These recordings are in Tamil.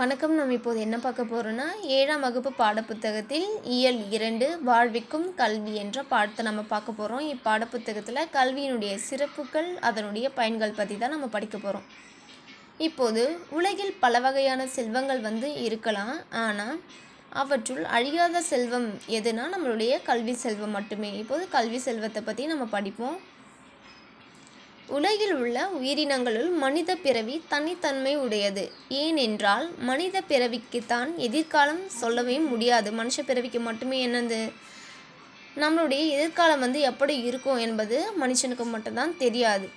வணக்கம் நம்ம இப்போது என்ன பார்க்க போகிறோன்னா ஏழாம் வகுப்பு பாடப்புத்தகத்தில் இயல் இரண்டு வாழ்விக்கும் கல்வி என்ற பாடத்தை நம்ம பார்க்க போகிறோம் இப்பாடப்புத்தகத்தில் கல்வியினுடைய சிறப்புகள் அதனுடைய பயன்கள் பற்றி தான் நம்ம படிக்க போகிறோம் இப்போது உலகில் பல வகையான செல்வங்கள் வந்து இருக்கலாம் ஆனால் அவற்றுள் அழியாத செல்வம் எதுனா நம்மளுடைய கல்வி செல்வம் மட்டுமே இப்போது கல்வி செல்வத்தை பற்றி நம்ம படிப்போம் உலகில் உள்ள உயிரினங்களுள் மனித பிறவி தனித்தன்மை உடையது ஏனென்றால் மனித பிறவிக்குத்தான் எதிர்காலம் சொல்லவே முடியாது மனுஷ பிறவிக்கு மட்டுமே என்னது நம்மளுடைய எதிர்காலம் வந்து எப்படி இருக்கும் என்பது மனுஷனுக்கு மட்டும்தான் தெரியாது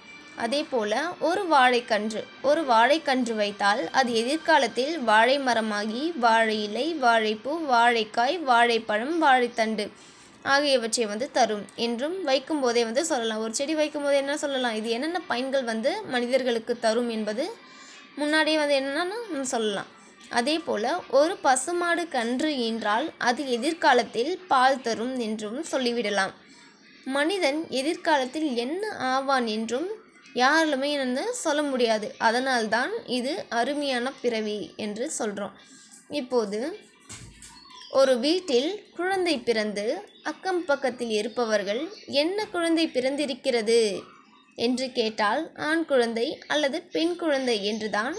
அதே போல் ஒரு வாழைக்கன்று ஒரு வாழைக்கன்று வைத்தால் அது எதிர்காலத்தில் வாழை மரமாகி வாழை இலை வாழைப்பூ வாழைக்காய் வாழைப்பழம் வாழைத்தண்டு ஆகியவற்றை வந்து தரும் என்றும் வைக்கும் போதே வந்து சொல்லலாம் ஒரு செடி வைக்கும் போதே என்ன சொல்லலாம் இது என்னென்ன பயன்கள் வந்து மனிதர்களுக்கு தரும் என்பது முன்னாடியே வந்து என்னென்னா சொல்லலாம் அதே போல் ஒரு பசுமாடு கன்று என்றால் அது எதிர்காலத்தில் பால் தரும் என்றும் சொல்லிவிடலாம் மனிதன் எதிர்காலத்தில் என்ன ஆவான் என்றும் யாராலுமே வந்து சொல்ல முடியாது அதனால்தான் இது அருமையான பிறவி என்று சொல்கிறோம் இப்போது ஒரு வீட்டில் குழந்தை பிறந்து அக்கம் பக்கத்தில் இருப்பவர்கள் என்ன குழந்தை பிறந்திருக்கிறது என்று கேட்டால் ஆண் குழந்தை அல்லது பெண் குழந்தை என்றுதான்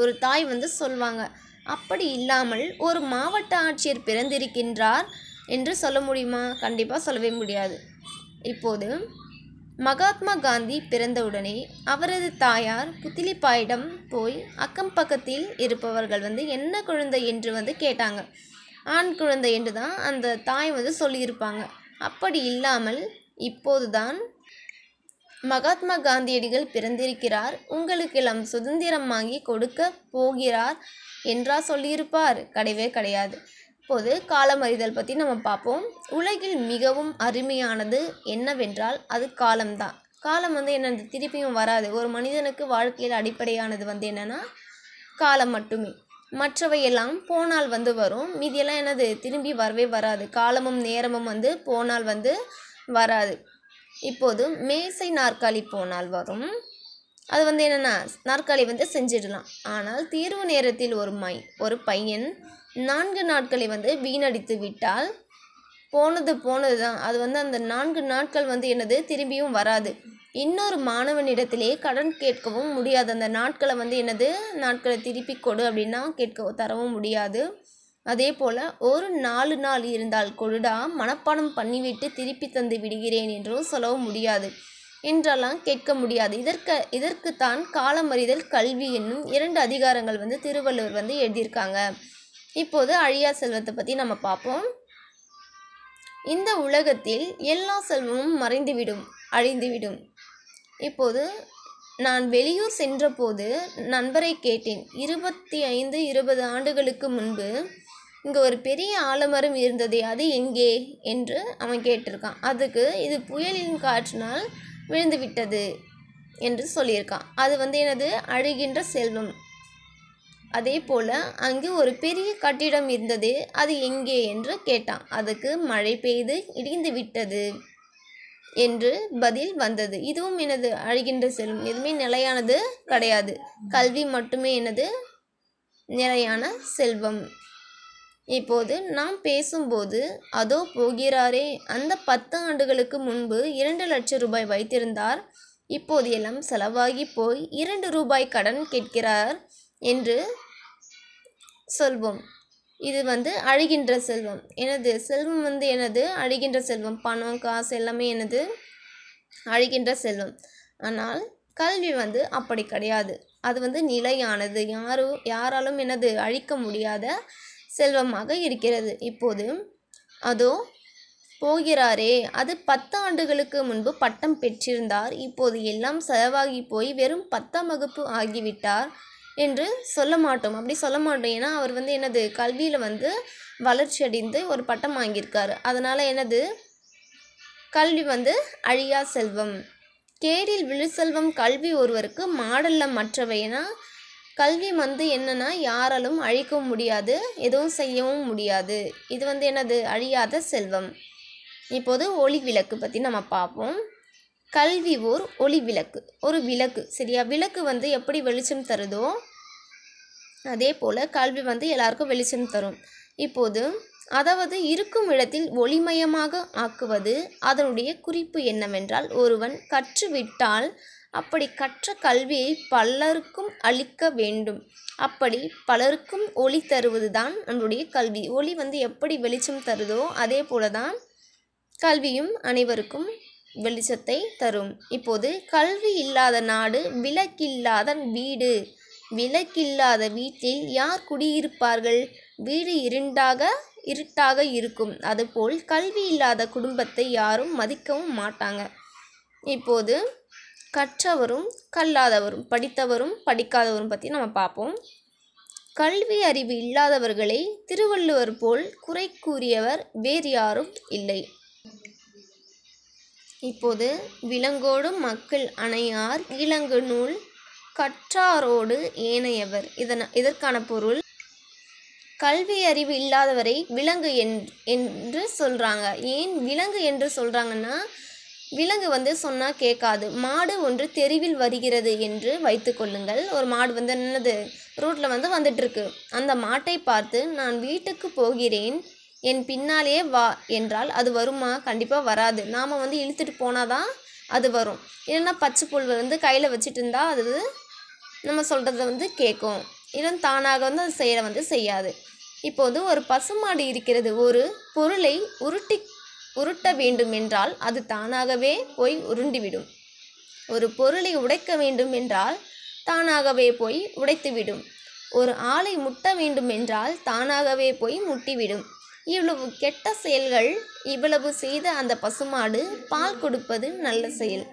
ஒரு தாய் வந்து சொல்வாங்க அப்படி இல்லாமல் ஒரு மாவட்ட ஆட்சியர் பிறந்திருக்கின்றார் என்று சொல்ல முடியுமா கண்டிப்பாக சொல்லவே முடியாது இப்போது மகாத்மா காந்தி பிறந்தவுடனே அவரது தாயார் புத்திலிப்பாயிடம் போய் அக்கம் பக்கத்தில் இருப்பவர்கள் வந்து என்ன குழந்தை என்று வந்து கேட்டாங்க ஆண் குழந்தை என்று தான் அந்த தாய் வந்து சொல்லியிருப்பாங்க அப்படி இல்லாமல் இப்போதுதான் மகாத்மா காந்தியடிகள் பிறந்திருக்கிறார் உங்களுக்கெல்லாம் வாங்கி கொடுக்க போகிறார் என்றா சொல்லியிருப்பார் கிடையவே கிடையாது இப்போது காலம் அறிதல் பற்றி நம்ம பார்ப்போம் உலகில் மிகவும் அருமையானது என்னவென்றால் அது காலம்தான் காலம் வந்து என்னது திருப்பியும் வராது ஒரு மனிதனுக்கு வாழ்க்கையில் அடிப்படையானது வந்து என்னென்னா காலம் மட்டுமே மற்றவையெல்லாம் போனால் வந்து வரும் மீதியெல்லாம் என்னது திரும்பி வரவே வராது காலமும் நேரமும் வந்து போனால் வந்து வராது இப்போது மேசை நாற்காலி போனால் வரும் அது வந்து என்னென்னா நாற்காலி வந்து செஞ்சிடலாம் ஆனால் தீர்வு நேரத்தில் ஒரு மை ஒரு பையன் நான்கு நாட்களை வந்து வீணடித்து விட்டால் போனது போனது தான் அது வந்து அந்த நான்கு நாட்கள் வந்து என்னது திரும்பியும் வராது இன்னொரு மாணவனிடத்திலே கடன் கேட்கவும் முடியாது அந்த நாட்களை வந்து என்னது நாட்களை திருப்பி கொடு அப்படின்னா கேட்க தரவும் முடியாது அதே போல் ஒரு நாலு நாள் இருந்தால் கொடுடா மனப்பாடம் பண்ணிவிட்டு திருப்பி தந்து விடுகிறேன் என்றும் சொல்லவும் முடியாது என்றெல்லாம் கேட்க முடியாது இதற்கு இதற்குத்தான் காலமறிதல் கல்வி என்னும் இரண்டு அதிகாரங்கள் வந்து திருவள்ளுவர் வந்து எழுதியிருக்காங்க இப்போது அழியா செல்வத்தை பற்றி நம்ம பார்ப்போம் இந்த உலகத்தில் எல்லா செல்வமும் மறைந்துவிடும் அழிந்துவிடும் இப்போது நான் வெளியூர் சென்றபோது நண்பரை கேட்டேன் இருபத்தி ஐந்து இருபது ஆண்டுகளுக்கு முன்பு இங்கே ஒரு பெரிய ஆலமரம் இருந்ததே அது எங்கே என்று அவன் கேட்டிருக்கான் அதுக்கு இது புயலின் காற்றினால் விழுந்து விட்டது என்று சொல்லியிருக்கான் அது வந்து எனது அழுகின்ற செல்வம் அதே போல் அங்கு ஒரு பெரிய கட்டிடம் இருந்தது அது எங்கே என்று கேட்டான் அதுக்கு மழை பெய்து இடிந்து விட்டது என்று பதில் வந்தது இதுவும் எனது அழிகின்ற செல்வம் எதுவுமே நிலையானது கிடையாது கல்வி மட்டுமே எனது நிலையான செல்வம் இப்போது நாம் பேசும்போது அதோ போகிறாரே அந்த பத்து ஆண்டுகளுக்கு முன்பு இரண்டு லட்சம் ரூபாய் வைத்திருந்தார் இப்போது எல்லாம் செலவாகி போய் இரண்டு ரூபாய் கடன் கேட்கிறார் என்று சொல்வோம் இது வந்து அழிகின்ற செல்வம் எனது செல்வம் வந்து எனது அழிகின்ற செல்வம் பணம் காசு எல்லாமே எனது அழிகின்ற செல்வம் ஆனால் கல்வி வந்து அப்படி கிடையாது அது வந்து நிலையானது யாரும் யாராலும் எனது அழிக்க முடியாத செல்வமாக இருக்கிறது இப்போது அதோ போகிறாரே அது பத்து ஆண்டுகளுக்கு முன்பு பட்டம் பெற்றிருந்தார் இப்போது எல்லாம் செலவாகி போய் வெறும் பத்தாம் வகுப்பு ஆகிவிட்டார் என்று சொல்ல மாட்டோம் அப்படி சொல்ல மாட்டோம் ஏன்னா அவர் வந்து என்னது கல்வியில் வந்து வளர்ச்சி அடைந்து ஒரு பட்டம் வாங்கியிருக்காரு அதனால் என்னது கல்வி வந்து அழியா செல்வம் கேரில் விழுசெல்வம் கல்வி ஒருவருக்கு மாடல்ல மற்றவைனா கல்வி வந்து என்னென்னா யாராலும் அழிக்கவும் முடியாது எதுவும் செய்யவும் முடியாது இது வந்து என்னது அழியாத செல்வம் இப்போது ஒளி விளக்கு பற்றி நம்ம பார்ப்போம் கல்வி ஓர் ஒளி விளக்கு ஒரு விளக்கு சரியா விளக்கு வந்து எப்படி வெளிச்சம் தருதோ அதே போல் கல்வி வந்து எல்லாருக்கும் வெளிச்சம் தரும் இப்போது அதாவது இருக்கும் இடத்தில் ஒளிமயமாக ஆக்குவது அதனுடைய குறிப்பு என்னவென்றால் ஒருவன் கற்றுவிட்டால் அப்படி கற்ற கல்வியை பலருக்கும் அளிக்க வேண்டும் அப்படி பலருக்கும் ஒளி தருவது தான் நம்மளுடைய கல்வி ஒளி வந்து எப்படி வெளிச்சம் தருதோ அதே போல தான் கல்வியும் அனைவருக்கும் வெளிச்சத்தை தரும் இப்போது கல்வி இல்லாத நாடு விளக்கில்லாத வீடு விளக்கில்லாத வீட்டில் யார் குடியிருப்பார்கள் வீடு இருண்டாக இருட்டாக இருக்கும் அதுபோல் கல்வி இல்லாத குடும்பத்தை யாரும் மதிக்கவும் மாட்டாங்க இப்போது கற்றவரும் கல்லாதவரும் படித்தவரும் படிக்காதவரும் பற்றி நம்ம பார்ப்போம் கல்வி அறிவு இல்லாதவர்களை திருவள்ளுவர் போல் குறை கூறியவர் வேறு யாரும் இல்லை இப்போது விலங்கோடும் மக்கள் அணையார் இலங்கு நூல் கற்றாரோடு ஏனையவர் இதன் இதற்கான பொருள் கல்வி அறிவு இல்லாதவரை விலங்கு என்று சொல்கிறாங்க ஏன் விலங்கு என்று சொல்கிறாங்கன்னா விலங்கு வந்து சொன்னால் கேட்காது மாடு ஒன்று தெருவில் வருகிறது என்று வைத்துக்கொள்ளுங்கள் ஒரு மாடு வந்து என்னது ரோட்டில் வந்து வந்துட்டுருக்கு அந்த மாட்டை பார்த்து நான் வீட்டுக்கு போகிறேன் என் பின்னாலேயே வா என்றால் அது வருமா கண்டிப்பாக வராது நாம் வந்து இழுத்துட்டு போனால் தான் அது வரும் இல்லைன்னா பச்சை புல் வந்து கையில் வச்சுட்டு இருந்தால் அது நம்ம சொல்கிறத வந்து கேட்கும் இல்லைன்னு தானாக வந்து அது செய்கிற வந்து செய்யாது இப்போது ஒரு பசுமாடு இருக்கிறது ஒரு பொருளை உருட்டி உருட்ட வேண்டும் என்றால் அது தானாகவே போய் உருண்டிவிடும் ஒரு பொருளை உடைக்க வேண்டும் என்றால் தானாகவே போய் உடைத்துவிடும் ஒரு ஆளை முட்ட வேண்டும் என்றால் தானாகவே போய் முட்டிவிடும் இவ்வளவு கெட்ட செயல்கள் இவ்வளவு செய்த அந்த பசுமாடு பால் கொடுப்பது நல்ல செயல்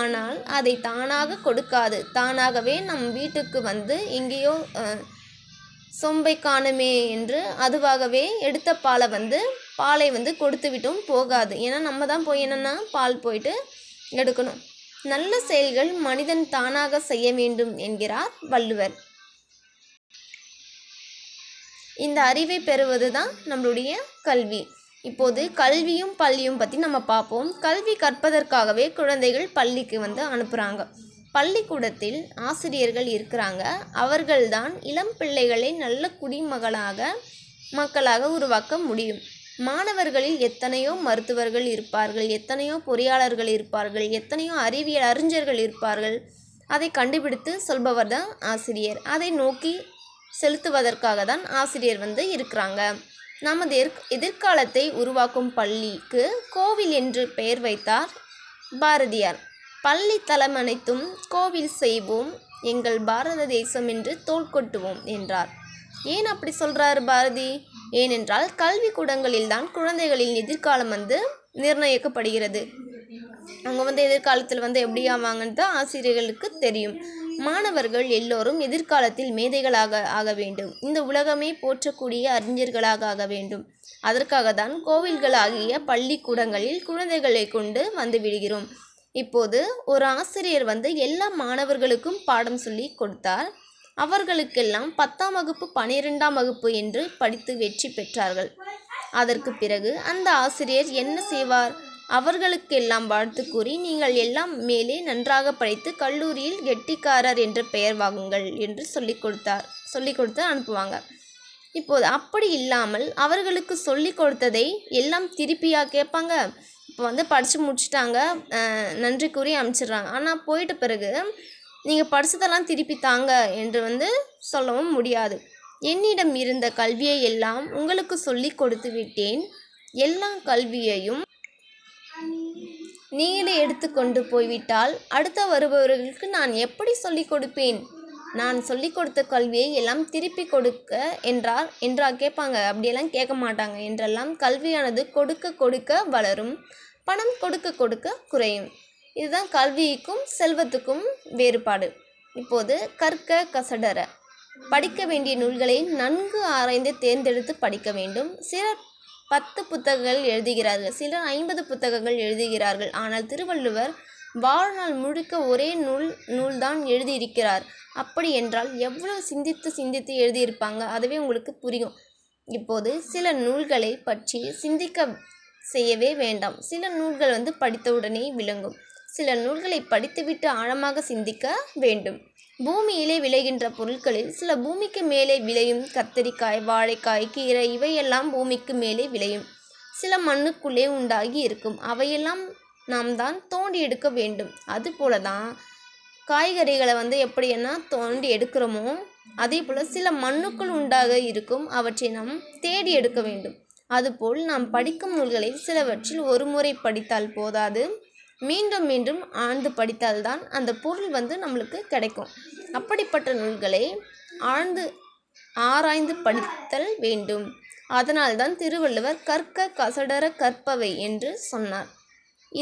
ஆனால் அதை தானாக கொடுக்காது தானாகவே நம் வீட்டுக்கு வந்து எங்கேயோ சொம்பை காணுமே என்று அதுவாகவே எடுத்த பாலை வந்து பாலை வந்து கொடுத்து விட்டும் போகாது ஏன்னா நம்ம தான் போய் என்னென்னா பால் போயிட்டு எடுக்கணும் நல்ல செயல்கள் மனிதன் தானாக செய்ய வேண்டும் என்கிறார் வள்ளுவர் இந்த அறிவை பெறுவது தான் நம்மளுடைய கல்வி இப்போது கல்வியும் பள்ளியும் பற்றி நம்ம பார்ப்போம் கல்வி கற்பதற்காகவே குழந்தைகள் பள்ளிக்கு வந்து அனுப்புகிறாங்க பள்ளிக்கூடத்தில் ஆசிரியர்கள் இருக்கிறாங்க அவர்கள்தான் இளம் பிள்ளைகளை நல்ல குடிமகளாக மக்களாக உருவாக்க முடியும் மாணவர்களில் எத்தனையோ மருத்துவர்கள் இருப்பார்கள் எத்தனையோ பொறியாளர்கள் இருப்பார்கள் எத்தனையோ அறிவியல் அறிஞர்கள் இருப்பார்கள் அதை கண்டுபிடித்து சொல்பவர் தான் ஆசிரியர் அதை நோக்கி செலுத்துவதற்காக தான் ஆசிரியர் வந்து இருக்கிறாங்க நமது எதிர்காலத்தை உருவாக்கும் பள்ளிக்கு கோவில் என்று பெயர் வைத்தார் பாரதியார் பள்ளி தளம் அனைத்தும் கோவில் செய்வோம் எங்கள் பாரத தேசம் என்று தோல் கொட்டுவோம் என்றார் ஏன் அப்படி சொல்கிறார் பாரதி ஏனென்றால் கல்வி கூடங்களில் தான் குழந்தைகளின் எதிர்காலம் வந்து நிர்ணயிக்கப்படுகிறது அவங்க வந்து எதிர்காலத்தில் வந்து எப்படி ஆவாங்கன்னு தான் ஆசிரியர்களுக்கு தெரியும் மாணவர்கள் எல்லோரும் எதிர்காலத்தில் மேதைகளாக ஆக வேண்டும் இந்த உலகமே போற்றக்கூடிய அறிஞர்களாக ஆக வேண்டும் அதற்காக தான் கோவில்களாகிய பள்ளிக்கூடங்களில் குழந்தைகளை கொண்டு வந்து விடுகிறோம் இப்போது ஒரு ஆசிரியர் வந்து எல்லா மாணவர்களுக்கும் பாடம் சொல்லி கொடுத்தார் அவர்களுக்கெல்லாம் பத்தாம் வகுப்பு பனிரெண்டாம் வகுப்பு என்று படித்து வெற்றி பெற்றார்கள் அதற்கு பிறகு அந்த ஆசிரியர் என்ன செய்வார் அவர்களுக்கெல்லாம் வாழ்த்து கூறி நீங்கள் எல்லாம் மேலே நன்றாக படித்து கல்லூரியில் கெட்டிக்காரர் என்று பெயர் வாங்குங்கள் என்று சொல்லிக் கொடுத்தார் சொல்லிக் கொடுத்து அனுப்புவாங்க இப்போது அப்படி இல்லாமல் அவர்களுக்கு சொல்லிக் கொடுத்ததை எல்லாம் திருப்பியாக கேட்பாங்க இப்போ வந்து படித்து முடிச்சுட்டாங்க நன்றி கூறி அனுப்பிச்சிடுறாங்க ஆனால் போயிட்ட பிறகு நீங்கள் படித்ததெல்லாம் திருப்பி தாங்க என்று வந்து சொல்லவும் முடியாது என்னிடம் இருந்த கல்வியை எல்லாம் உங்களுக்கு சொல்லி கொடுத்து விட்டேன் எல்லா கல்வியையும் நீங்களே எடுத்துக்கொண்டு போய்விட்டால் அடுத்த வருபவர்களுக்கு நான் எப்படி சொல்லிக் கொடுப்பேன் நான் சொல்லிக் கொடுத்த கல்வியை எல்லாம் திருப்பி கொடுக்க என்றார் என்றா கேட்பாங்க அப்படியெல்லாம் கேட்க மாட்டாங்க என்றெல்லாம் கல்வியானது கொடுக்க கொடுக்க வளரும் பணம் கொடுக்க கொடுக்க குறையும் இதுதான் கல்விக்கும் செல்வத்துக்கும் வேறுபாடு இப்போது கற்க கசடர படிக்க வேண்டிய நூல்களை நன்கு ஆராய்ந்து தேர்ந்தெடுத்து படிக்க வேண்டும் சில பத்து புத்தகங்கள் எழுதுகிறார்கள் சிலர் ஐம்பது புத்தகங்கள் எழுதுகிறார்கள் ஆனால் திருவள்ளுவர் வாழ்நாள் முழுக்க ஒரே நூல் நூல்தான் எழுதியிருக்கிறார் அப்படி என்றால் எவ்வளவு சிந்தித்து சிந்தித்து எழுதியிருப்பாங்க அதுவே உங்களுக்கு புரியும் இப்போது சில நூல்களை பற்றி சிந்திக்க செய்யவே வேண்டாம் சில நூல்கள் வந்து படித்தவுடனே விளங்கும் சில நூல்களை படித்துவிட்டு ஆழமாக சிந்திக்க வேண்டும் பூமியிலே விளைகின்ற பொருட்களில் சில பூமிக்கு மேலே விளையும் கத்தரிக்காய் வாழைக்காய் கீரை இவையெல்லாம் பூமிக்கு மேலே விளையும் சில மண்ணுக்குள்ளே உண்டாகி இருக்கும் அவையெல்லாம் நாம் தான் தோண்டி எடுக்க வேண்டும் அதுபோல தான் காய்கறிகளை வந்து என்ன தோண்டி எடுக்கிறோமோ அதே போல் சில மண்ணுக்குள் உண்டாக இருக்கும் அவற்றை நாம் தேடி எடுக்க வேண்டும் அதுபோல் நாம் படிக்கும் நூல்களில் சிலவற்றில் ஒரு முறை படித்தால் போதாது மீண்டும் மீண்டும் ஆழ்ந்து படித்தால்தான் அந்த பொருள் வந்து நம்மளுக்கு கிடைக்கும் அப்படிப்பட்ட நூல்களை ஆழ்ந்து ஆராய்ந்து படித்தல் வேண்டும் அதனால்தான் திருவள்ளுவர் கற்க கசடர கற்பவை என்று சொன்னார்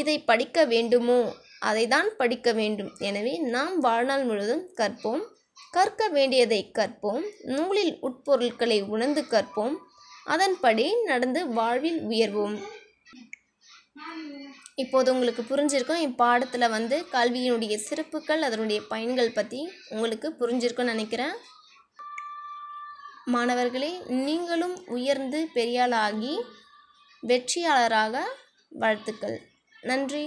இதை படிக்க வேண்டுமோ அதை தான் படிக்க வேண்டும் எனவே நாம் வாழ்நாள் முழுவதும் கற்போம் கற்க வேண்டியதை கற்போம் நூலில் உட்பொருட்களை உணர்ந்து கற்போம் அதன்படி நடந்து வாழ்வில் உயர்வோம் இப்போது உங்களுக்கு புரிஞ்சிருக்கும் இப்பாடத்தில் வந்து கல்வியினுடைய சிறப்புகள் அதனுடைய பயன்கள் பற்றி உங்களுக்கு புரிஞ்சிருக்கும்னு நினைக்கிறேன் மாணவர்களே நீங்களும் உயர்ந்து பெரியாளாகி வெற்றியாளராக வாழ்த்துக்கள் நன்றி